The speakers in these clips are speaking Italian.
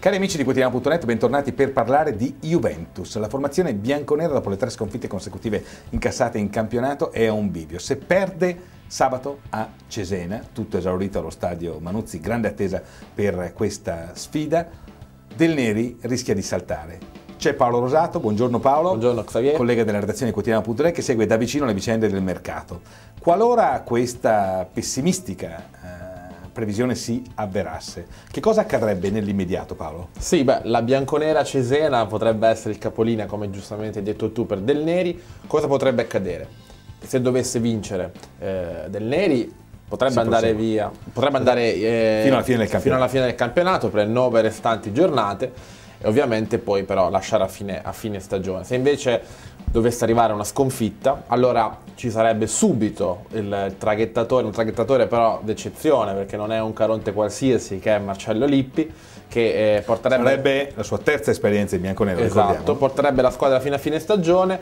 Cari amici di quotidiano.net, bentornati per parlare di Juventus. La formazione bianconera dopo le tre sconfitte consecutive incassate in campionato è a un bivio. Se perde sabato a Cesena, tutto esaurito allo stadio Manuzzi, grande attesa per questa sfida, Del Neri rischia di saltare. C'è Paolo Rosato, buongiorno Paolo. Buongiorno Xavier. Collega della redazione quotidiana.net che segue da vicino le vicende del mercato. Qualora questa pessimistica previsione si avverasse, che cosa accadrebbe nell'immediato Paolo? Sì, beh, la bianconera Cesena potrebbe essere il capolinea, come giustamente hai detto tu, per Del Neri. Cosa potrebbe accadere? Se dovesse vincere eh, Del Neri potrebbe si andare prosegue. via, potrebbe andare eh, fino, alla fine del fino alla fine del campionato per le nove restanti giornate e ovviamente poi però lasciare a fine, a fine stagione. Se invece dovesse arrivare una sconfitta, allora ci sarebbe subito il traghettatore, un traghettatore però d'eccezione perché non è un caronte qualsiasi che è Marcello Lippi che eh, porterebbe sarebbe la sua terza esperienza in bianco nero, esatto, porterebbe la squadra fino a fine stagione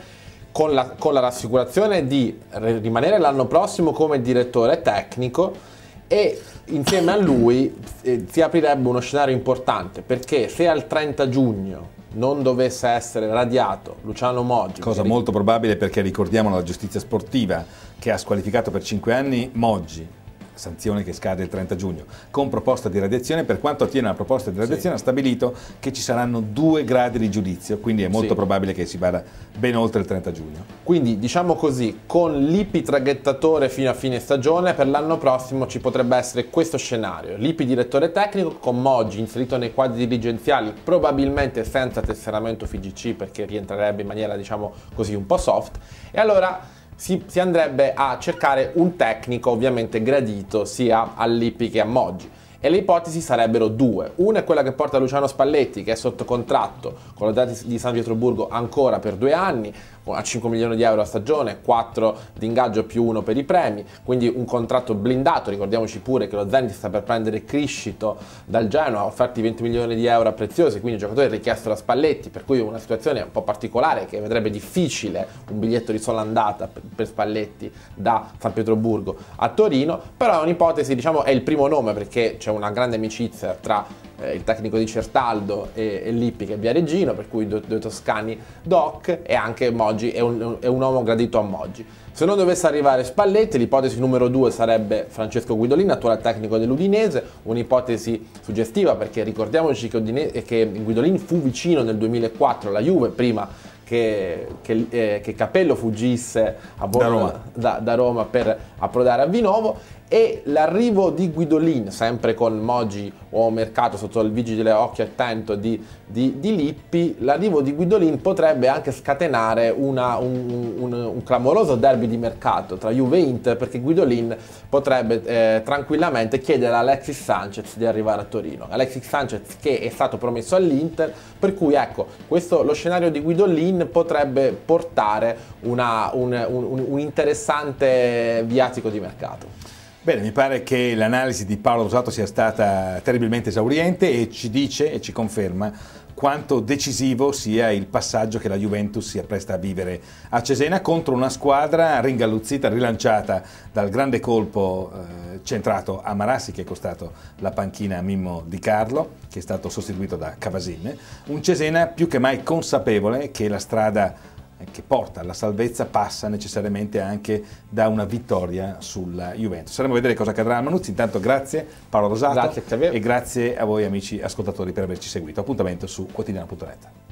con la, con la rassicurazione di rimanere l'anno prossimo come direttore tecnico e insieme a lui eh, si aprirebbe uno scenario importante perché se al 30 giugno non dovesse essere radiato Luciano Moggi. Cosa molto probabile perché ricordiamo la giustizia sportiva che ha squalificato per 5 anni Moggi, sanzione che scade il 30 giugno, con proposta di radiazione, per quanto attiene alla proposta di radiazione sì. ha stabilito che ci saranno due gradi di giudizio, quindi è molto sì. probabile che si vada ben oltre il 30 giugno. Quindi diciamo così, con l'IPI traghettatore fino a fine stagione, per l'anno prossimo ci potrebbe essere questo scenario, l'IPI direttore tecnico con Moggi inserito nei quadri dirigenziali, probabilmente senza tesseramento FIGC perché rientrerebbe in maniera diciamo così un po' soft, e allora si, si andrebbe a cercare un tecnico ovviamente gradito sia all'Ippi che a Moggi. E le ipotesi sarebbero due. Una è quella che porta Luciano Spalletti, che è sotto contratto con la data di San Pietroburgo ancora per due anni, a 5 milioni di euro a stagione, 4 di ingaggio più 1 per i premi, quindi un contratto blindato. Ricordiamoci pure che lo Zenit sta per prendere Criscito dal Genoa, offerti 20 milioni di euro a preziosi, quindi il giocatore richiesto da Spalletti, per cui una situazione un po' particolare che vedrebbe difficile un biglietto di sola andata per Spalletti da San Pietroburgo a Torino, però è un'ipotesi, diciamo, è il primo nome perché c'è una grande amicizia tra eh, il tecnico di Certaldo e, e Lippi che è via Viareggino, per cui due, due toscani doc e anche Moggi è un, è un uomo gradito a Moggi. Se non dovesse arrivare Spalletti, l'ipotesi numero due sarebbe Francesco Guidolin, attuale tecnico dell'Udinese, un'ipotesi suggestiva perché ricordiamoci che, Udinese, che Guidolin fu vicino nel 2004 alla Juve, prima che, che, eh, che Capello fuggisse Bordo, da, Roma. Da, da Roma per approdare a Vinovo e l'arrivo di Guidolin, sempre con Mogi o Mercato sotto il vigile occhio attento di, di, di Lippi, l'arrivo di Guidolin potrebbe anche scatenare una, un, un, un, clamoroso derby di mercato tra Juve e Inter perché Guidolin potrebbe eh, tranquillamente chiedere a Alexis Sanchez di arrivare a Torino. Alexis Sanchez che è stato promesso all'Inter, per cui ecco, questo, lo scenario di Guidolin potrebbe portare una, un, un interessante viatico di mercato. Bene, mi pare che l'analisi di Paolo Rosato sia stata terribilmente esauriente e ci dice e ci conferma quanto decisivo sia il passaggio che la Juventus si appresta a vivere a Cesena contro una squadra ringalluzzita, rilanciata dal grande colpo eh, centrato a Marassi che è costato la panchina a Mimmo Di Carlo, che è stato sostituito da Cavasin, un Cesena più che mai consapevole che la strada eh, che porta alla salvezza passa necessariamente anche da una vittoria sulla Juventus. Saremo a vedere cosa accadrà a Manuzzi. Intanto grazie Paolo Rosato grazie, e grazie a voi amici ascoltatori per averci seguito. Appuntamento su quotidiano.net.